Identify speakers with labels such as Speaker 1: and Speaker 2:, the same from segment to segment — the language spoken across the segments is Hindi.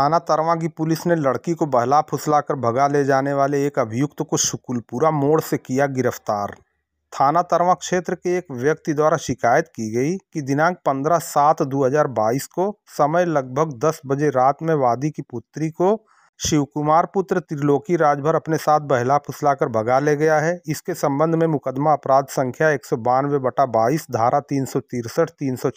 Speaker 1: थाना तरवा की पुलिस ने लड़की को बहला फुसलाकर भगा ले जाने वाले एक अभियुक्त को सुकुलपुरा मोड़ से किया गिरफ्तार थाना तरवा क्षेत्र के एक व्यक्ति द्वारा शिकायत की गई कि दिनांक 15 सात 2022 को समय लगभग 10 बजे रात में वादी की पुत्री को शिवकुमार पुत्र त्रिलोकी राजभर अपने साथ बहला फुसलाकर भगा ले गया है इसके संबंध में मुकदमा अपराध संख्या एक सौ बानवे बटा बाईस धारा तीन सौ तिरसठ तीन सौ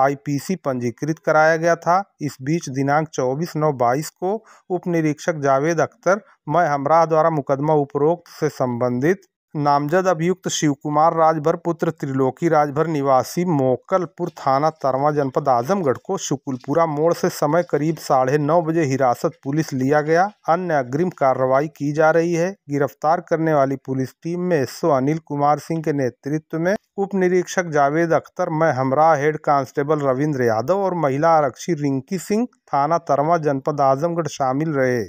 Speaker 1: आईपीसी पंजीकृत कराया गया था इस बीच दिनांक 24 नौ बाईस को उप निरीक्षक जावेद अख्तर मैं हमराह द्वारा मुकदमा उपरोक्त से संबंधित नामजद अभियुक्त शिवकुमार राजभर पुत्र त्रिलोकी राजभर निवासी मोकलपुर थाना तरवा जनपद आजमगढ़ को शुकुलपुरा मोड़ से समय करीब साढ़े नौ बजे हिरासत पुलिस लिया गया अन्य अग्रिम कार्रवाई की जा रही है गिरफ्तार करने वाली पुलिस टीम में एसओ अनिल कुमार सिंह के नेतृत्व में उप निरीक्षक जावेद अख्तर मैं हमरा हेड कांस्टेबल रविन्द्र यादव और महिला आरक्षी रिंकी सिंह थाना तरवा जनपद आजमगढ़ शामिल रहे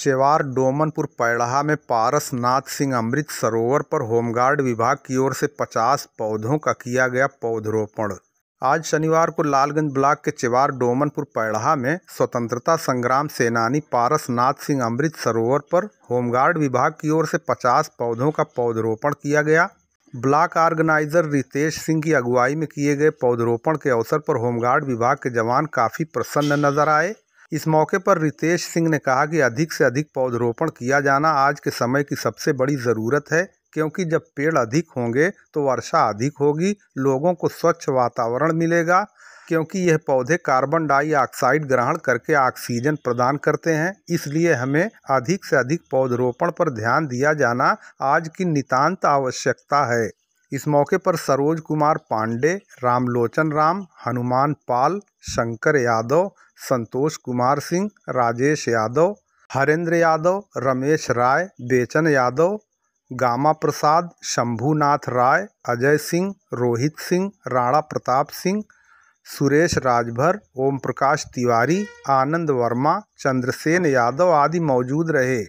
Speaker 1: चेवार डोमनपुर पैड़हा में पारस नाथ सिंह अमृत सरोवर पर होमगार्ड विभाग की ओर से 50 पौधों का किया गया पौधरोपण आज शनिवार को लालगंज ब्लॉक के चेवार डोमनपुर पैड़हा में स्वतंत्रता संग्राम सेनानी पारस नाथ सिंह अमृत सरोवर पर होमगार्ड विभाग की ओर से 50 पौधों का पौधरोपण किया गया ब्लॉक ऑर्गेनाइजर रितेश सिंह की अगुवाई में किए गए पौधरोपण के अवसर पर होमगार्ड विभाग के जवान काफ़ी प्रसन्न नजर आए इस मौके पर रितेश सिंह ने कहा कि अधिक से अधिक पौधरोपण किया जाना आज के समय की सबसे बड़ी ज़रूरत है क्योंकि जब पेड़ अधिक होंगे तो वर्षा अधिक होगी लोगों को स्वच्छ वातावरण मिलेगा क्योंकि यह पौधे कार्बन डाइऑक्साइड ग्रहण करके ऑक्सीजन प्रदान करते हैं इसलिए हमें अधिक से अधिक पौधरोपण पर ध्यान दिया जाना आज की नितांत आवश्यकता है इस मौके पर सरोज कुमार पांडे रामलोचन राम हनुमान पाल शंकर यादव संतोष कुमार सिंह राजेश यादव हरेंद्र यादव रमेश राय बेचन यादव गामा प्रसाद शंभुनाथ राय अजय सिंह रोहित सिंह राणा प्रताप सिंह सुरेश राजभर ओम प्रकाश तिवारी आनंद वर्मा चंद्रसेन यादव आदि मौजूद रहे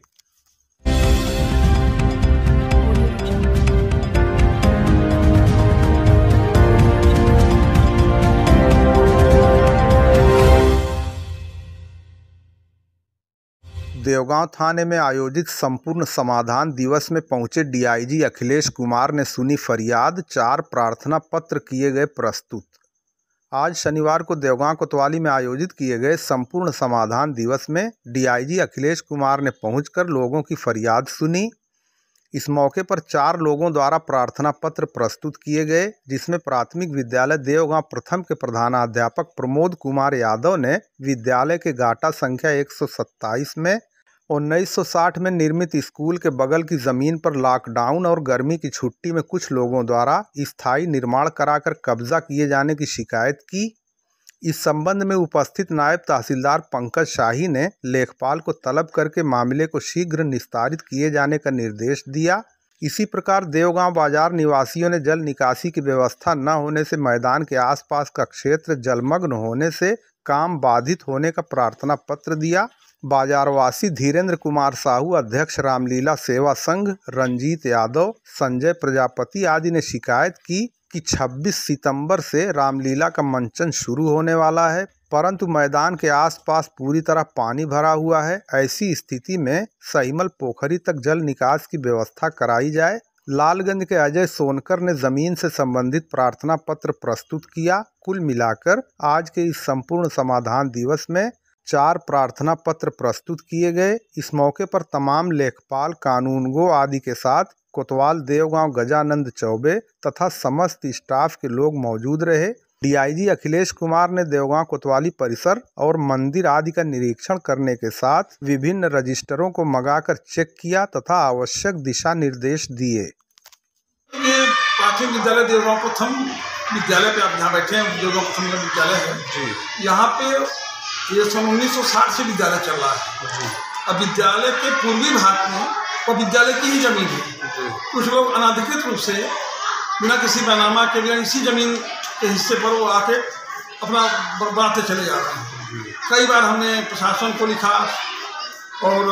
Speaker 1: देवगांव थाने में आयोजित संपूर्ण समाधान दिवस में पहुंचे डीआईजी अखिलेश कुमार ने सुनी फरियाद चार प्रार्थना पत्र किए गए प्रस्तुत आज शनिवार को देवगांव कोतवाली में आयोजित किए गए संपूर्ण समाधान दिवस में डीआईजी अखिलेश कुमार ने पहुंचकर लोगों की फरियाद सुनी इस मौके पर चार लोगों द्वारा प्रार्थना पत्र प्रस्तुत किए गए जिसमें प्राथमिक विद्यालय देवगांव प्रथम के प्रधानाध्यापक प्रमोद कुमार यादव ने विद्यालय के घाटा संख्या एक में 1960 में निर्मित स्कूल के बगल की ज़मीन पर लॉकडाउन और गर्मी की छुट्टी में कुछ लोगों द्वारा स्थायी निर्माण कराकर कब्जा किए जाने की शिकायत की इस संबंध में उपस्थित नायब तहसीलदार पंकज शाही ने लेखपाल को तलब करके मामले को शीघ्र निस्तारित किए जाने का निर्देश दिया इसी प्रकार देवगांव बाजार निवासियों ने जल निकासी की व्यवस्था न होने से मैदान के आसपास का क्षेत्र जलमग्न होने से काम बाधित होने का प्रार्थना पत्र दिया बाजारवासी धीरेंद्र कुमार साहू अध्यक्ष रामलीला सेवा संघ रंजीत यादव संजय प्रजापति आदि ने शिकायत की कि 26 सितंबर से रामलीला का मंचन शुरू होने वाला है परंतु मैदान के आसपास पूरी तरह पानी भरा हुआ है ऐसी स्थिति में सहीमल पोखरी तक जल निकास की व्यवस्था कराई जाए लालगंज के अजय सोनकर ने जमीन से संबंधित प्रार्थना पत्र प्रस्तुत किया कुल मिलाकर आज के इस संपूर्ण समाधान दिवस में चार प्रार्थना पत्र प्रस्तुत किए गए इस मौके पर तमाम लेखपाल कानूनगो आदि के साथ कोतवाल देवगांव गजानंद चौबे तथा समस्त स्टाफ के लोग मौजूद रहे डीआईजी अखिलेश कुमार ने देवगांव कोतवाली परिसर और मंदिर आदि का निरीक्षण करने के साथ विभिन्न रजिस्टरों को मंगाकर चेक किया तथा आवश्यक दिशा निर्देश दिए
Speaker 2: विद्यालय देवगांव प्रथम विद्यालय पे आप यहाँ बैठे हैं विद्यालय है यहाँ पे ये सन 1960 से विद्यालय चल रहा है अब विद्यालय के पूर्वी भाग में वो विद्यालय की ही जमीन है कुछ लोग अनाधिकृत रूप से बिना किसी बैनामा के बिना इसी जमीन के हिस्से पर वो आके अपना बर्बाते चले जा रहे हैं कई बार हमने प्रशासन को लिखा और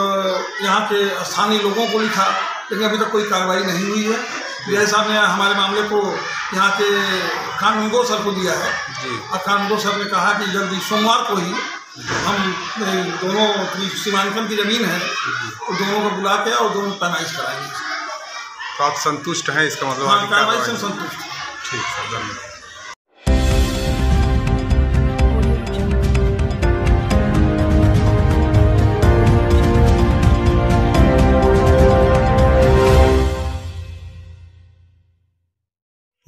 Speaker 2: यहाँ के स्थानीय लोगों को लिखा लेकिन अभी तक तो कोई कार्रवाई नहीं हुई है डी साहब ने हमारे मामले को यहाँ के कानूनगो सर को दिया है और कानूनगो सर ने कहा कि जल्दी सोमवार को ही हम दोनों अपनी सीमांकन की ज़मीन है दोनों को बुला के और दोनों पैमाइश कराएंगे
Speaker 1: तो आप संतुष्ट हैं इसका मतलब हाँ, पैमाइश संतुष्ट ठीक सर धन्यवाद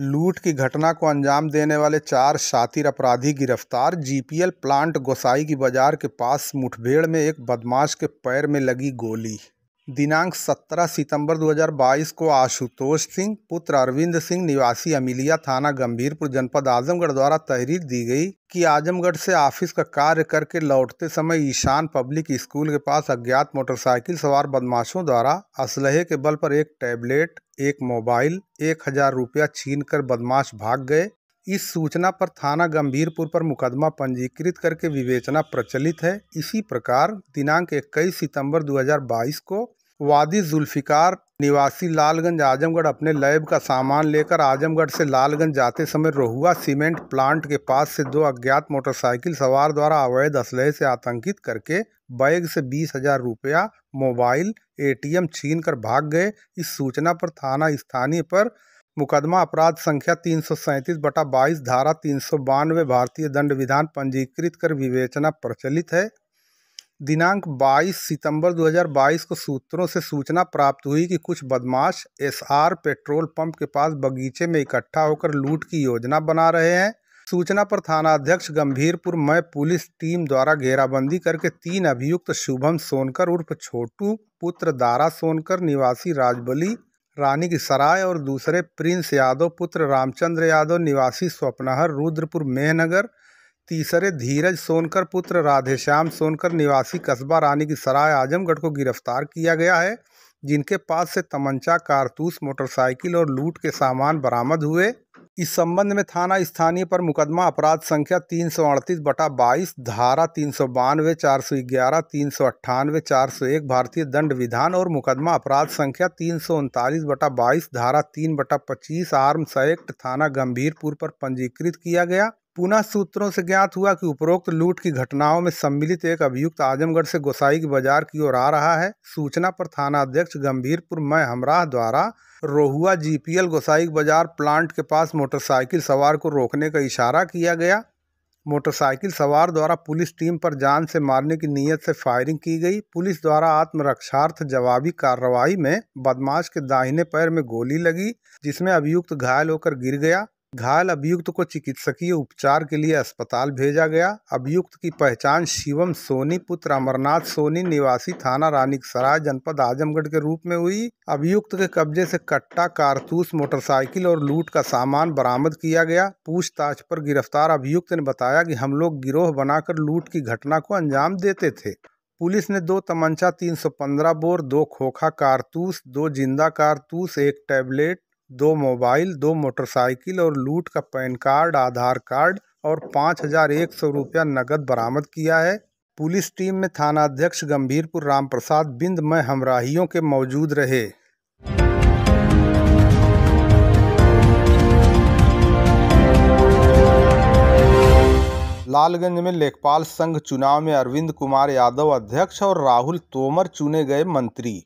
Speaker 1: लूट की घटना को अंजाम देने वाले चार शातिर अपराधी गिरफ्तार जीपीएल प्लांट गोसाई की बाजार के पास मुठभेड़ में एक बदमाश के पैर में लगी गोली दिनांक 17 सितंबर 2022 को आशुतोष सिंह पुत्र अरविंद सिंह निवासी अमिलिया थाना गंभीरपुर जनपद आजमगढ़ द्वारा तहरीर दी गई कि आजमगढ़ से ऑफिस का कार्य करके लौटते समय ईशान पब्लिक स्कूल के पास अज्ञात मोटरसाइकिल सवार बदमाशों द्वारा असलहे के बल पर एक टैबलेट एक मोबाइल एक हजार रुपया छीन कर बदमाश भाग गए इस सूचना पर थाना गंभीरपुर पर मुकदमा पंजीकृत करके विवेचना प्रचलित है इसी प्रकार दिनांक इक्कीस सितंबर 2022 को वादी जुल्फिकार निवासी लालगंज आजमगढ़ अपने लैब का सामान लेकर आजमगढ़ से लालगंज जाते समय रोहुआ सीमेंट प्लांट के पास से दो अज्ञात मोटरसाइकिल सवार द्वारा अवैध असलहे से आतंकित करके बैग से बीस हजार रुपया मोबाइल एटीएम छीन कर भाग गए इस सूचना पर थाना स्थानीय पर मुकदमा अपराध संख्या तीन सौ सैंतीस बटा बाईस धारा तीन सौ बानवे भारतीय दंड विधान पंजीकृत कर विवेचना प्रचलित है दिनांक 22 सितंबर 2022 को सूत्रों से सूचना प्राप्त हुई कि कुछ बदमाश एसआर पेट्रोल पंप के पास बगीचे में इकट्ठा होकर लूट की योजना बना रहे हैं सूचना पर थानाध्यक्ष गंभीरपुर में पुलिस टीम द्वारा घेराबंदी करके तीन अभियुक्त शुभम सोनकर उर्फ छोटू पुत्र दारा सोनकर निवासी राजबली रानी की सराय और दूसरे प्रिंस यादव पुत्र रामचंद्र यादव निवासी स्वप्नहर रुद्रपुर मेहनगर तीसरे धीरज सोनकर पुत्र राधेश्याम सोनकर निवासी कस्बा रानी की सराय आजमगढ़ को गिरफ्तार किया गया है जिनके पास से तमंचा कारतूस मोटरसाइकिल और लूट के सामान बरामद हुए इस संबंध में थाना स्थानीय पर मुकदमा अपराध संख्या तीन सौ अड़तीस बटा बाईस धारा तीन सौ बानवे चार सौ ग्यारह तीन सौ अट्ठानवे चार सौ एक भारतीय दंड विधान और मुकदमा अपराध संख्या तीन सौ उनतालीस बटा बाईस धारा तीन बटा पच्चीस आर्म्स एक्ट थाना गंभीरपुर पर पंजीकृत किया गया पुनः सूत्रों से ज्ञात हुआ कि उपरोक्त लूट की घटनाओं में सम्मिलित एक अभियुक्त आजमगढ़ से गोसाई की बाजार की ओर आ रहा है सूचना पर थानाध्यक्ष गंभीरपुर मय हमराह द्वारा रोहुआ जीपीएल गोसाई बाजार प्लांट के पास मोटरसाइकिल सवार को रोकने का इशारा किया गया मोटरसाइकिल सवार द्वारा पुलिस टीम पर जान से मारने की नीयत से फायरिंग की गई पुलिस द्वारा आत्मरक्षार्थ जवाबी कार्रवाई में बदमाश के दाहिने पैर में गोली लगी जिसमें अभियुक्त घायल होकर गिर गया घायल अभियुक्त को चिकित्सकीय उपचार के लिए अस्पताल भेजा गया अभियुक्त की पहचान शिवम सोनी पुत्र अमरनाथ सोनी निवासी थाना सराय जनपद आजमगढ़ के रूप में हुई अभियुक्त के कब्जे से कट्टा कारतूस मोटरसाइकिल और लूट का सामान बरामद किया गया पूछताछ पर गिरफ्तार अभियुक्त ने बताया कि हम लोग गिरोह बनाकर लूट की घटना को अंजाम देते थे पुलिस ने दो तमंचा 315 बोर दो खोखा कारतूस दो जिंदा कारतूस एक टैबलेट दो मोबाइल दो मोटरसाइकिल और लूट का पैन कार्ड आधार कार्ड और पाँच हजार एक सौ रुपया नकद बरामद किया है पुलिस टीम में थानाध्यक्ष गंभीरपुर राम प्रसाद बिंद में हमराहियों के मौजूद रहे लालगंज में लेखपाल संघ चुनाव में अरविंद कुमार यादव अध्यक्ष और राहुल तोमर चुने गए मंत्री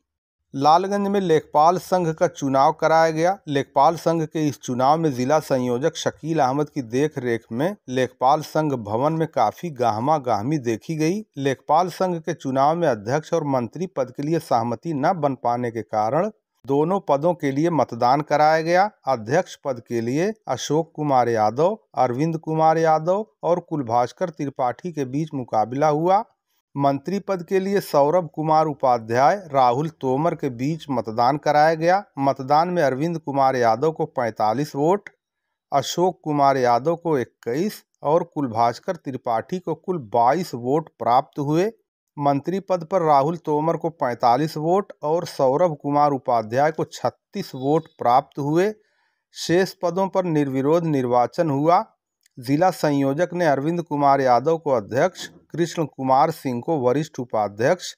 Speaker 1: लालगंज में लेखपाल संघ का चुनाव कराया गया लेखपाल संघ के इस चुनाव में जिला संयोजक शकील अहमद की देखरेख में लेखपाल संघ भवन में काफी गाहमा गाहमी देखी गई लेखपाल संघ के चुनाव में अध्यक्ष और मंत्री पद के लिए सहमति न बन पाने के कारण दोनों पदों के लिए मतदान कराया गया अध्यक्ष पद के लिए अशोक कुमार यादव अरविंद कुमार यादव और कुलभास्कर त्रिपाठी के बीच मुकाबला हुआ मंत्री पद के लिए सौरभ कुमार उपाध्याय राहुल तोमर के बीच मतदान कराया गया मतदान में अरविंद कुमार यादव को 45 वोट अशोक कुमार यादव को 21 और कुलभास्कर त्रिपाठी को कुल 22 वोट प्राप्त हुए मंत्री पद पर राहुल तोमर को 45 वोट और सौरभ कुमार उपाध्याय को 36 वोट प्राप्त हुए शेष पदों पर निर्विरोध निर्वाचन हुआ जिला संयोजक ने अरविंद कुमार यादव को अध्यक्ष कृष्ण कुमार सिंह को वरिष्ठ उपाध्यक्ष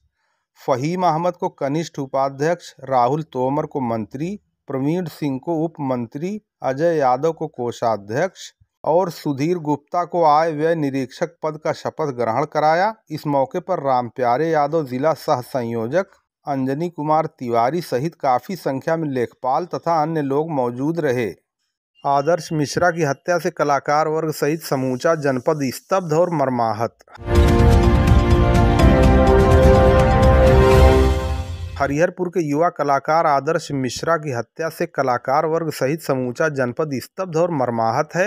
Speaker 1: फ़हीम अहमद को कनिष्ठ उपाध्यक्ष राहुल तोमर को मंत्री प्रवीण सिंह को उप मंत्री अजय यादव को कोषाध्यक्ष और सुधीर गुप्ता को आय व्यय निरीक्षक पद का शपथ ग्रहण कराया इस मौके पर राम प्यारे यादव जिला सह संयोजक अंजनी कुमार तिवारी सहित काफ़ी संख्या में लेखपाल तथा अन्य लोग मौजूद रहे आदर्श मिश्रा की हत्या से कलाकार वर्ग सहित समूचा जनपद स्तब्ध और मर्माहत हरिहरपुर के युवा कलाकार आदर्श मिश्रा की हत्या से कलाकार वर्ग सहित समूचा जनपद स्तब्ध और मर्माहत है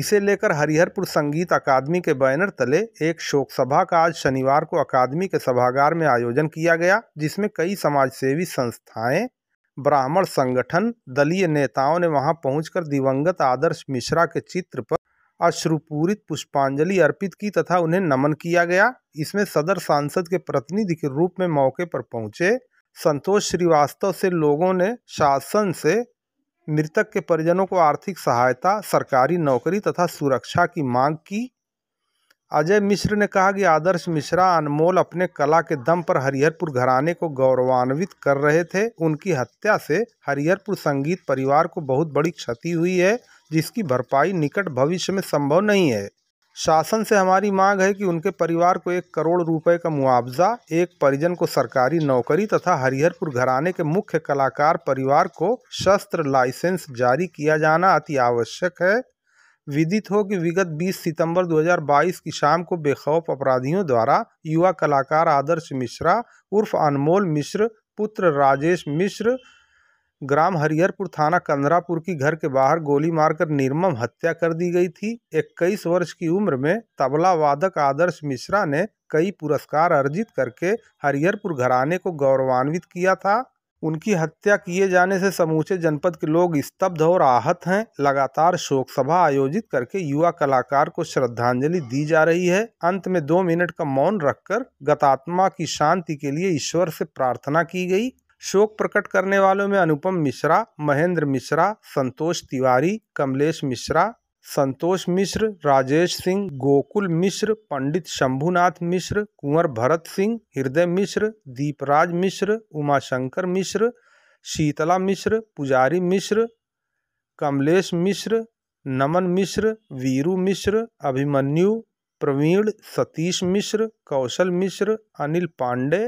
Speaker 1: इसे लेकर हरिहरपुर संगीत अकादमी के बैनर तले एक शोक सभा का आज शनिवार को अकादमी के सभागार में आयोजन किया गया जिसमें कई समाजसेवी संस्थाएं ब्राह्मण संगठन दलीय नेताओं ने वहां पहुंचकर दिवंगत आदर्श मिश्रा के चित्र पर अश्रुपूरित पुष्पांजलि अर्पित की तथा उन्हें नमन किया गया इसमें सदर सांसद के प्रतिनिधि के रूप में मौके पर पहुंचे संतोष श्रीवास्तव से लोगों ने शासन से मृतक के परिजनों को आर्थिक सहायता सरकारी नौकरी तथा सुरक्षा की मांग की अजय मिश्र ने कहा कि आदर्श मिश्रा अनमोल अपने कला के दम पर हरिहरपुर घराने को गौरवान्वित कर रहे थे उनकी हत्या से हरिहरपुर संगीत परिवार को बहुत बड़ी क्षति हुई है जिसकी भरपाई निकट भविष्य में संभव नहीं है शासन से हमारी मांग है कि उनके परिवार को एक करोड़ रुपए का मुआवजा एक परिजन को सरकारी नौकरी तथा हरिहरपुर घराने के मुख्य कलाकार परिवार को शस्त्र लाइसेंस जारी किया जाना अति आवश्यक है विदित हो कि विगत 20 सितंबर 2022 की शाम को बेखौफ अपराधियों द्वारा युवा कलाकार आदर्श मिश्रा उर्फ अनमोल मिश्र पुत्र राजेश मिश्र ग्राम हरिहरपुर थाना कंदरापुर की घर के बाहर गोली मारकर निर्मम हत्या कर दी गई थी इक्कीस वर्ष की उम्र में तबला वादक आदर्श मिश्रा ने कई पुरस्कार अर्जित करके हरिहरपुर घराने को गौरवान्वित किया था उनकी हत्या किए जाने से समूचे जनपद के लोग स्तब्ध और आहत हैं लगातार शोक सभा आयोजित करके युवा कलाकार को श्रद्धांजलि दी जा रही है अंत में दो मिनट का मौन रखकर गतात्मा की शांति के लिए ईश्वर से प्रार्थना की गई शोक प्रकट करने वालों में अनुपम मिश्रा महेंद्र मिश्रा संतोष तिवारी कमलेश मिश्रा संतोष मिश्र राजेश सिंह गोकुल मिश्र पंडित शंभुनाथ मिश्र कुंवर भरत सिंह हृदय मिश्र दीपराज मिश्र उमाशंकर मिश्र शीतला मिश्र पुजारी मिश्र कमलेश मिश्र नमन मिश्र वीरू मिश्र अभिमन्यु प्रवीण सतीश मिश्र कौशल मिश्र अनिल पांडे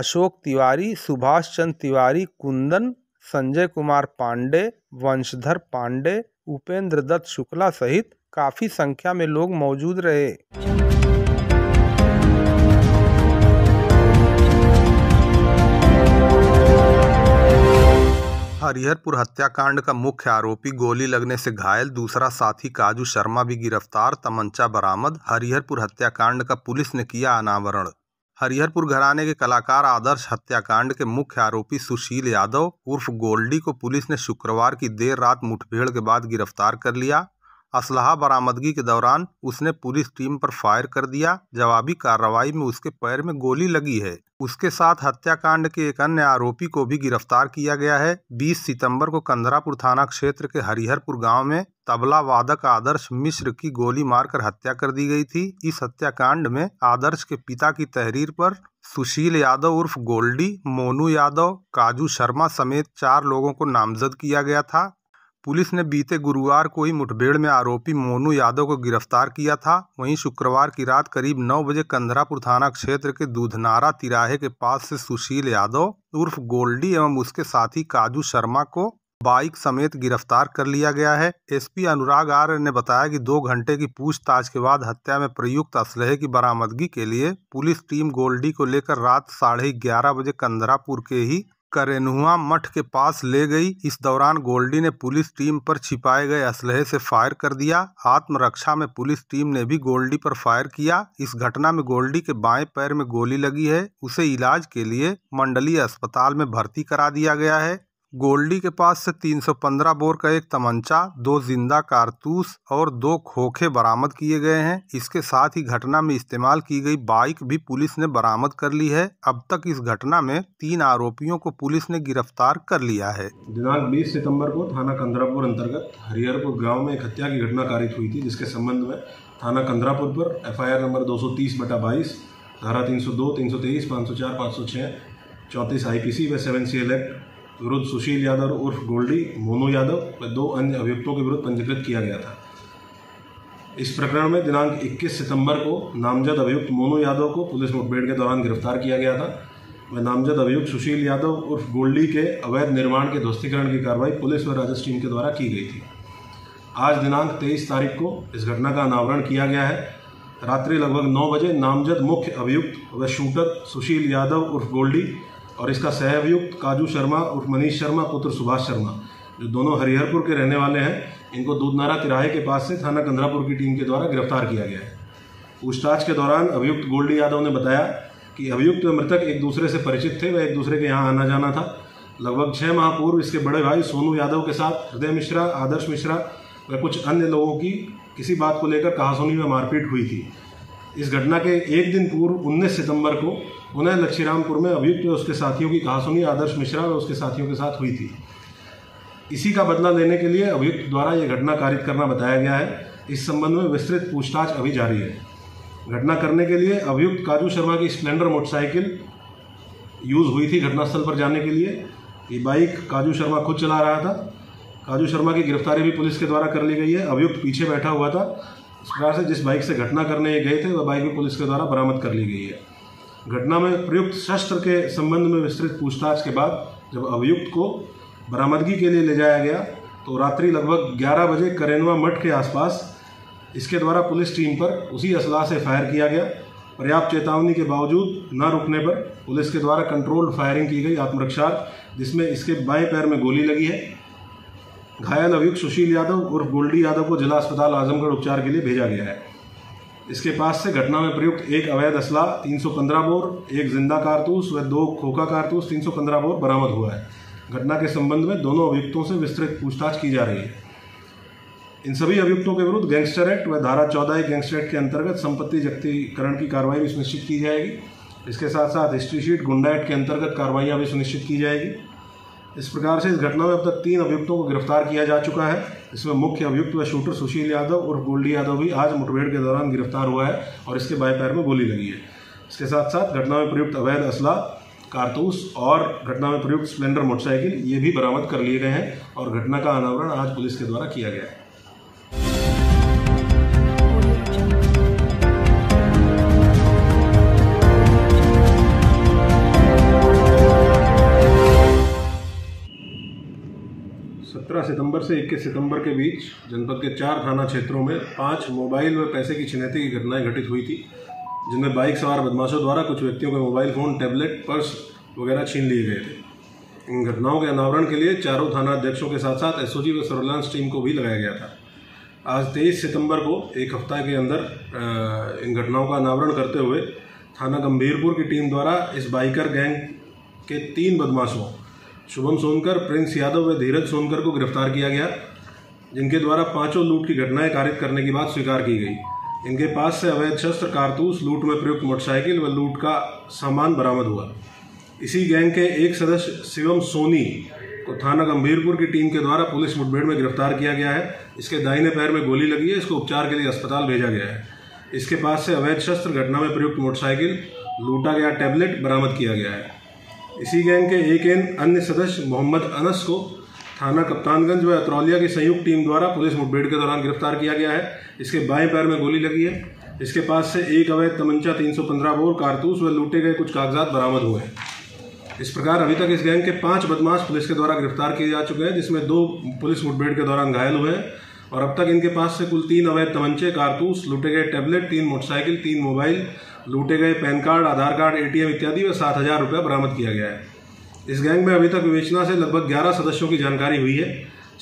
Speaker 1: अशोक तिवारी सुभाष चंद्र तिवारी कुंदन संजय कुमार पांडे वंशधर पांडे उपेंद्र दत्त शुक्ला सहित काफ़ी संख्या में लोग मौजूद रहे हरिहरपुर हत्याकांड का मुख्य आरोपी गोली लगने से घायल दूसरा साथी काजू शर्मा भी गिरफ्तार तमंचा बरामद हरिहरपुर हत्याकांड का पुलिस ने किया अनावरण हरिहरपुर घराने के कलाकार आदर्श हत्याकांड के मुख्य आरोपी सुशील यादव उर्फ गोल्डी को पुलिस ने शुक्रवार की देर रात मुठभेड़ के बाद गिरफ्तार कर लिया असलाह बरामदगी के दौरान उसने पुलिस टीम पर फायर कर दिया जवाबी कार्रवाई में उसके पैर में गोली लगी है उसके साथ हत्याकांड के एक अन्य आरोपी को भी गिरफ्तार किया गया है 20 सितंबर को कंधरापुर थाना क्षेत्र के हरिहरपुर गांव में तबला वादक आदर्श मिश्र की गोली मारकर हत्या कर दी गई थी इस हत्याकांड में आदर्श के पिता की तहरीर पर सुशील यादव उर्फ गोल्डी मोनू यादव काजू शर्मा समेत चार लोगों को नामजद किया गया था पुलिस ने बीते गुरुवार को ही मुठभेड़ में आरोपी मोनू यादव को गिरफ्तार किया था वहीं शुक्रवार की रात करीब नौ बजे कंधरापुर थाना क्षेत्र के दूधनारा तिराहे के पास से सुशील यादव उर्फ गोल्डी एवं उसके साथी काजू शर्मा को बाइक समेत गिरफ्तार कर लिया गया है एसपी अनुराग आर्य ने बताया कि दो घंटे की पूछताछ के बाद हत्या में प्रयुक्त असलहे की बरामदगी के लिए पुलिस टीम गोल्डी को लेकर रात साढ़े ग्यारह बजे कंदरापुर के ही करेनुआ मठ के पास ले गई इस दौरान गोल्डी ने पुलिस टीम पर छिपाए गए असलहे से फायर कर दिया आत्मरक्षा में पुलिस टीम ने भी गोल्डी पर फायर किया इस घटना में गोल्डी के बाएं पैर में गोली लगी है उसे इलाज के लिए मंडलीय अस्पताल में भर्ती करा दिया गया है गोल्डी के पास से 315 बोर का एक तमंचा दो जिंदा कारतूस और दो खोखे बरामद किए गए हैं इसके साथ ही घटना में इस्तेमाल की गई बाइक भी पुलिस ने बरामद कर ली है अब तक इस घटना में तीन आरोपियों को पुलिस ने गिरफ्तार कर लिया है
Speaker 2: दिनांक 20 सितंबर को थाना कंधरापुर अंतर्गत हरिहरपुर गाँव में एक हत्या की घटना कारित हुई थी जिसके संबंध में थाना कंधरापुर पर एफ नंबर दो सौ तीस धारा तीन तीन सौ सौ दो तेईस सौ 323, चौंतीस आई पी सी व सेवन सी एल एक्ट विरुद्ध सुशील यादव उर्फ गोल्डी मोनू यादव व दो अन्य अभियुक्तों के विरुद्ध पंजीकृत किया गया था इस प्रकरण में दिनांक 21 सितंबर को नामजद अभियुक्त मोनू यादव को पुलिस मुठभेड़ के दौरान गिरफ्तार किया गया था वह नामजद अभियुक्त सुशील यादव उर्फ गोल्डी के अवैध निर्माण के ध्वस्तीकरण की कार्रवाई पुलिस व राजस्व टीम के द्वारा की गई थी आज दिनांक 23 तारीख को इस घटना का अनावरण किया गया है रात्रि लगभग नौ बजे नामजद मुख्य अभियुक्त व शूटर सुशील यादव उर्फ गोल्डी और इसका सहअभियुक्त काजू शर्मा उर्फ मनीष शर्मा पुत्र सुभाष शर्मा जो दोनों हरिहरपुर के रहने वाले हैं इनको दूधनारा तिराहे के पास से थाना कंधरापुर की टीम के द्वारा गिरफ्तार किया गया है पूछताछ के दौरान अभियुक्त गोल्डी यादव ने बताया कि अभियुक्त मृतक एक दूसरे से परिचित थे वह एक दूसरे के यहाँ आना जाना था लगभग छः माह पूर्व इसके बड़े भाई सोनू यादव के साथ हृदय मिश्रा आदर्श मिश्रा व कुछ अन्य लोगों की किसी बात को लेकर कहासुनी में मारपीट हुई थी इस घटना के एक दिन पूर्व 19 सितंबर को उन्हें लक्ष्मीरामपुर में अभियुक्त और उसके साथियों की कहासुनी आदर्श मिश्रा और उसके साथियों के साथ हुई थी इसी का बदला लेने के लिए अभियुक्त द्वारा यह घटना कारित करना बताया गया है इस संबंध में विस्तृत पूछताछ अभी जारी है घटना करने के लिए अभियुक्त काजू शर्मा की स्प्लेंडर मोटरसाइकिल यूज़ हुई थी घटनास्थल पर जाने के लिए ये बाइक काजू शर्मा खुद चला रहा था काजू शर्मा की गिरफ्तारी भी पुलिस के द्वारा कर ली गई है अभियुक्त पीछे बैठा हुआ था इस प्रकार से जिस बाइक से घटना करने गए थे वह बाइक भी पुलिस के द्वारा बरामद कर ली गई है घटना में प्रयुक्त शस्त्र के संबंध में विस्तृत पूछताछ के बाद जब अभियुक्त को बरामदगी के लिए ले जाया गया तो रात्रि लगभग 11 बजे करेनवा मठ के आसपास इसके द्वारा पुलिस टीम पर उसी असलाह से फायर किया गया पर्याप्त चेतावनी के बावजूद न रुकने पर पुलिस के द्वारा कंट्रोल्ड फायरिंग की गई आत्मरक्षा जिसमें इसके बाएं पैर में गोली लगी है घायल अभियुक्त सुशील यादव उर्फ गोल्डी यादव को जिला अस्पताल आजमगढ़ उपचार के लिए भेजा गया है इसके पास से घटना में प्रयुक्त एक अवैध असला 315 बोर एक जिंदा कारतूस व दो खोखा कारतूस 315 बोर बरामद हुआ है घटना के संबंध में दोनों अभियुक्तों से विस्तृत पूछताछ की जा रही है इन सभी अभियुक्तों के विरुद्ध गैंगस्टर एक्ट व धारा चौदह गैंगस्टर एक्ट के अंतर्गत संपत्ति जब्तीकरण की कार्रवाई भी सुनिश्चित की जाएगी इसके साथ साथ हिस्ट्रीशीट गुंडा एक्ट के अंतर्गत कार्रवाइयाँ भी सुनिश्चित की जाएगी इस प्रकार से इस घटना में अब तक तीन अभियुक्तों को गिरफ्तार किया जा चुका है इसमें मुख्य अभियुक्त व शूटर सुशील यादव और गोल्डी यादव भी आज मुठभेड़ के दौरान गिरफ्तार हुआ है और इसके बाएं पैर में गोली लगी है इसके साथ साथ घटना में प्रयुक्त अवैध असला कारतूस और घटना में प्रयुक्त स्प्लेंडर मोटरसाइकिल ये भी बरामद कर लिए गए हैं और घटना का अनावरण आज पुलिस के द्वारा किया गया है 17 सितंबर से 21 सितंबर के बीच जनपद के चार थाना क्षेत्रों में पांच मोबाइल व पैसे की छिनैती की घटनाएं घटित हुई थी जिनमें बाइक सवार बदमाशों द्वारा कुछ व्यक्तियों के मोबाइल फ़ोन टैबलेट पर्स वगैरह छीन लिए गए थे इन घटनाओं के अनावरण के लिए चारों थाना अध्यक्षों के साथ साथ एसओजी व सर्विलांस टीम को भी लगाया गया था आज तेईस सितंबर को एक हफ्ता के अंदर इन घटनाओं का अनावरण करते हुए थाना गंभीरपुर की टीम द्वारा इस बाइकर गैंग के तीन बदमाशों शुभम सोनकर प्रिंस यादव व धीरज सोनकर को गिरफ्तार किया गया जिनके द्वारा पांचों लूट की घटनाएं कारित करने की बात स्वीकार की गई इनके पास से अवैध शस्त्र कारतूस लूट में प्रयुक्त मोटरसाइकिल व लूट का सामान बरामद हुआ इसी गैंग के एक सदस्य शिवम सोनी को थाना गंभीरपुर की टीम के द्वारा पुलिस मुठभेड़ में गिरफ्तार किया गया है इसके दाहिने पैर में गोली लगी है इसको उपचार के लिए अस्पताल भेजा गया है इसके पास से अवैध शस्त्र घटना में प्रयुक्त मोटरसाइकिल लूटा गया टैबलेट बरामद किया गया है इसी गैंग के एक एन अन्य सदस्य मोहम्मद अनस को थाना कप्तानगंज व अतरौलिया की संयुक्त टीम द्वारा पुलिस मुठभेड़ के दौरान गिरफ्तार किया गया है इसके बाएं पैर में गोली लगी है इसके पास से एक अवैध तमंचा 315 बोर कारतूस व लूटे गए कुछ कागजात बरामद हुए हैं इस प्रकार अभी तक इस गैंग के पांच बदमाश पुलिस के द्वारा गिरफ्तार किए जा चुके हैं जिसमें दो पुलिस मुठभेड़ के दौरान घायल हुए हैं और अब तक इनके पास से कुल तीन अवैध तमंचे कारतूस लूटे गए टैबलेट तीन मोटरसाइकिल तीन मोबाइल लूटे गए PAN card Aadhaar card ATM इत्यादि में सात हज़ार रुपये बरामद किया गया है इस गैंग में अभी तक विवेचना से लगभग ग्यारह सदस्यों की जानकारी हुई है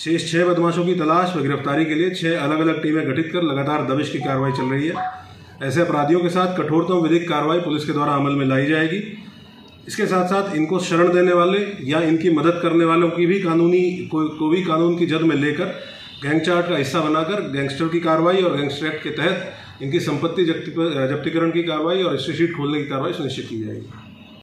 Speaker 2: शेष छः बदमाशों की तलाश व गिरफ्तारी के लिए छः अलग अलग टीमें गठित कर लगातार दबिश की कार्रवाई चल रही है ऐसे अपराधियों के साथ कठोरतम तो विधिक कार्रवाई पुलिस के द्वारा अमल में लाई जाएगी इसके साथ साथ इनको शरण देने वाले या इनकी मदद करने वालों की भी कानूनी को, को भी कानून की जद में लेकर गैंगचार्ट का हिस्सा बनाकर गैंगस्टर की कार्रवाई और गैंगस्टर एक्ट के तहत इनकी संपत्ति जब्तीकरण की कार्रवाई और स्टेट खोलने की कार्रवाई सुनिश्चित की जाएगी